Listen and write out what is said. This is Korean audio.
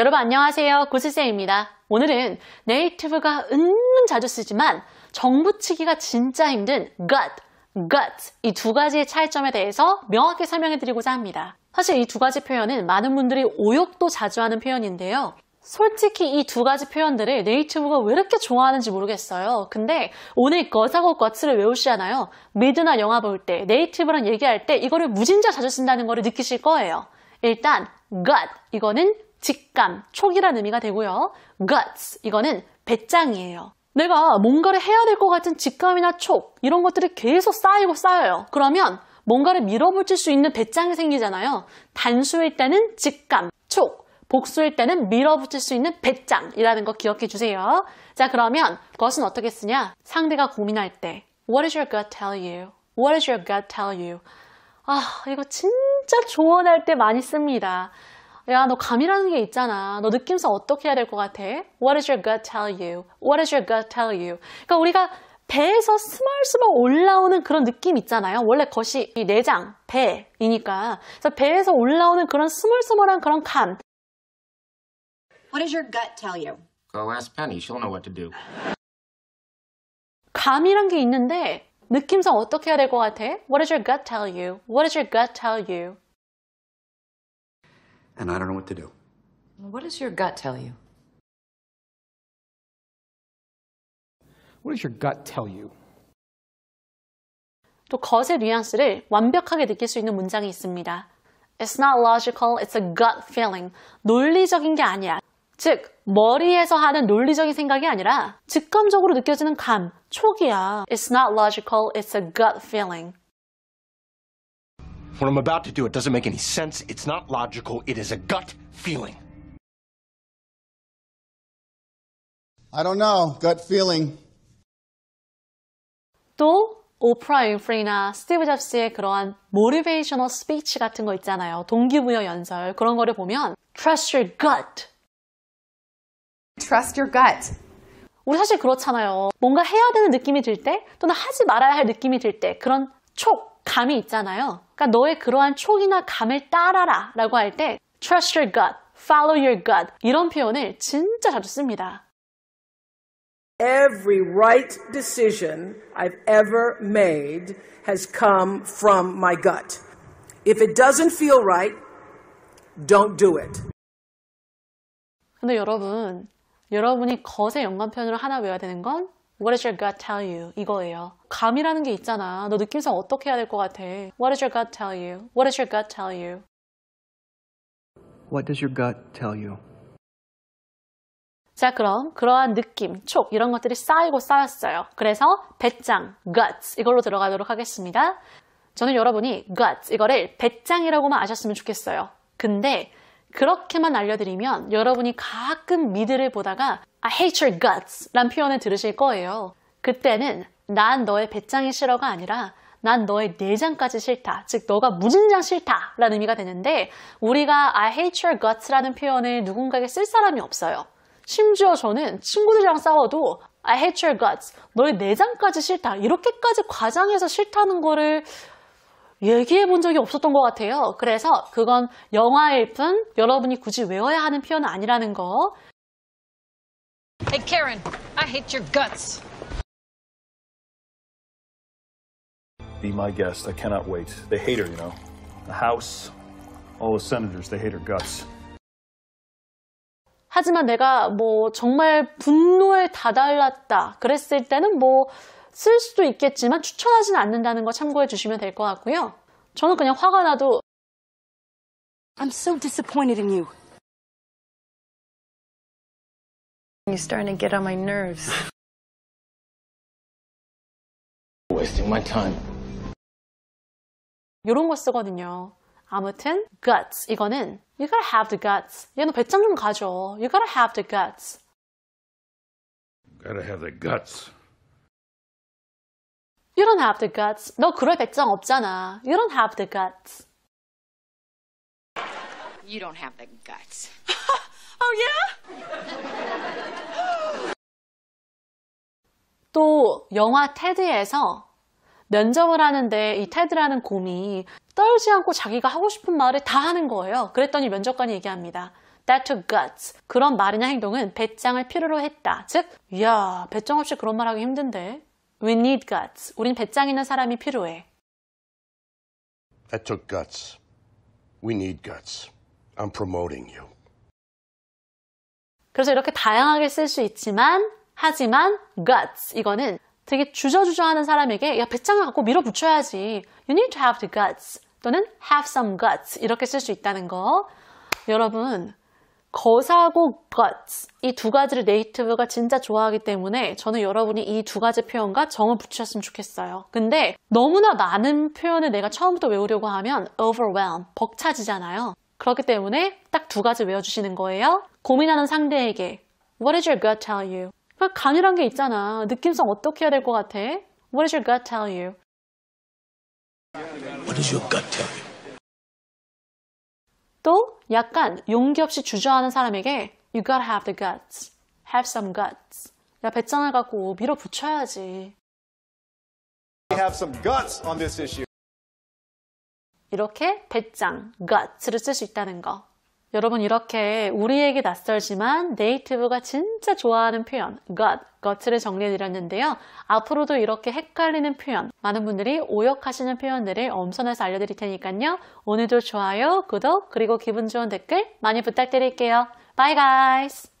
여러분 안녕하세요. 구슬쌤입니다. 오늘은 네이티브가 은근 자주 쓰지만 정부치기가 진짜 힘든 gut, gut 이 두 가지의 차이점에 대해서 명확히 설명해드리고자 합니다. 사실 이 두 가지 표현은 많은 분들이 오욕도 자주 하는 표현인데요. 솔직히 이 두 가지 표현들을 네이티브가 왜 이렇게 좋아하는지 모르겠어요. 근데 오늘 거사고 거츠를 외우시잖아요. 미드나 영화 볼 때, 네이티브랑 얘기할 때 이거를 무진자 자주 쓴다는 거를 느끼실 거예요. 일단 gut 이거는 직감, 촉이란 의미가 되고요. guts, 이거는 배짱이에요. 내가 뭔가를 해야 될 것 같은 직감이나 촉, 이런 것들이 계속 쌓이고 쌓여요. 그러면 뭔가를 밀어붙일 수 있는 배짱이 생기잖아요. 단수일 때는 직감, 촉, 복수일 때는 밀어붙일 수 있는 배짱이라는 거 기억해 주세요. 자, 그러면 그것은 어떻게 쓰냐? 상대가 고민할 때 What does your gut tell you? What does your gut tell you? 아, 이거 진짜 조언할 때 많이 씁니다. 야, 너 감이라는 게 있잖아. 너 느낌상 어떻게 해야 될 것 같아? What does your gut tell you? What does your gut tell you? 그러니까 우리가 배에서 스멀스멀 올라오는 그런 느낌 있잖아요. 원래 것이 이 내장, 배이니까. 그래서 배에서 올라오는 그런 스멀스멀한 그런 감. What does your gut tell you? Go ask Penny. She'll know what to do. 감이란 게 있는데 느낌상 어떻게 해야 될 것 같아? What does your gut tell you? What does your gut tell you? and I don't know what to do. What does your gut tell you? What does your gut tell you? 또 것의 뉘앙스를 완벽하게 느낄 수 있는 문장이 있습니다. It's not logical, it's a gut feeling. 논리적인 게 아니야. 즉, 머리에서 하는 논리적인 생각이 아니라 직감적으로 느껴지는 감, 촉이야. It's not logical, it's a gut feeling. What I'm about to do, it doesn't make any sense. It's not logical. It is a gut feeling. I don't know. Gut feeling. 또 오프라 윈프리나 스티브 잡스의 그러한 모티베이셔널 스피치 같은 거 있잖아요. 동기부여 연설 그런 거를 보면 trust your gut. trust your gut. 우리 사실 그렇잖아요. 뭔가 해야 되는 느낌이 들 때 또는 하지 말아야 할 느낌이 들 때 그런 촉 감이 있잖아요. 그러니까 너의 그러한 촉이나 감을 따라라 라고 할 때 trust your gut, follow your gut 이런 표현을 진짜 자주 씁니다. Every right decision I've ever made has come from my gut. If it doesn't feel right, don't do it. 근데 여러분, 여러분이 거세 연관편으로 하나 외워야 되는 건 What does your gut tell you? 이거예요. 감이라는 게 있잖아. 너 느낌상 어떻게 해야 될 것 같아? What does your gut tell you? What does your gut tell you? What does your gut tell you? 자 그럼 그러한 느낌, 촉 이런 것들이 쌓이고 쌓였어요. 그래서 배짱, guts 이걸로 들어가도록 하겠습니다. 저는 여러분이 guts 이거를 배짱이라고만 아셨으면 좋겠어요. 근데 그렇게만 알려드리면 여러분이 가끔 미드를 보다가 I hate your guts 란 표현을 들으실 거예요. 그때는 난 너의 배짱이 싫어가 아니라 난 너의 내장까지 싫다. 즉, 너가 무진장 싫다. 라는 의미가 되는데, 우리가 I hate your guts 라는 표현을 누군가에게 쓸 사람이 없어요. 심지어 저는 친구들이랑 싸워도 I hate your guts, 너의 내장까지 싫다. 이렇게까지 과장해서 싫다는 거를 얘기해 본 적이 없었던 것 같아요. 그래서 그건 영화일 뿐 여러분이 굳이 외워야 하는 표현은 아니라는 거. Hey Karen, I hate your guts. Be my guest. I cannot wait. They hate her, you know. The House, all the senators, they hate her guts. 하지만 내가 뭐 정말 분노에 다달랐다 그랬을 때는 뭐쓸 수도 있겠지만 추천하지는 않는다는 거 참고해 주시면 될 것 같고요. 저는 그냥 화가 나도 I'm so disappointed in you. You're starting to get on my nerves. Wasting my time. 이런 거 쓰거든요. 아무튼 guts 이거는 you gotta have the guts. 얘는 배짱 좀 가져. You gotta have the guts. Gotta have the guts. You don't have the guts. 너 그럴 배짱 없잖아. You don't have the guts. You don't have the guts. oh yeah? 또 영화 테드에서 면접을 하는데 이 테드라는 곰이 떨지 않고 자기가 하고 싶은 말을 다 하는 거예요. 그랬더니 면접관이 얘기합니다. That took guts. 그런 말이나 행동은 배짱을 필요로 했다. 즉, 이야, 배짱 없이 그런 말 하기 힘든데. We need guts. 우린 배짱 있는 사람이 필요해. That took guts. We need guts. I'm promoting you. 그래서 이렇게 다양하게 쓸 수 있지만 하지만 guts 이거는 되게 주저주저하는 사람에게 야 배짱을 갖고 밀어붙여야지. You need to have the guts 또는 have some guts 이렇게 쓸 수 있다는 거. 여러분 거사고 guts 이 두 가지를 네이티브가 진짜 좋아하기 때문에 저는 여러분이 이 두 가지 표현과 정을 붙이셨으면 좋겠어요. 근데 너무나 많은 표현을 내가 처음부터 외우려고 하면 overwhelm, 벅차지잖아요. 그렇기 때문에 딱 두 가지 외워주시는 거예요. 고민하는 상대에게 What is your gut tell you? 간이란 그 게 있잖아. 느낌상 어떻게 해야 될 것 같아? What is your gut tell you? What is your gut tell you? 또 약간 용기 없이 주저하는 사람에게 You gotta have the guts. Have some guts. 야, 배짱을 갖고 밀어붙여야지. Have some guts on this issue. 이렇게 배짱, guts를 쓸 수 있다는 거. 여러분 이렇게 우리에게 낯설지만 네이티브가 진짜 좋아하는 표현 got, got를 정리해드렸는데요. 앞으로도 이렇게 헷갈리는 표현, 많은 분들이 오역하시는 표현들을 엄선해서 알려드릴 테니까요. 오늘도 좋아요, 구독, 그리고 기분 좋은 댓글 많이 부탁드릴게요. Bye guys!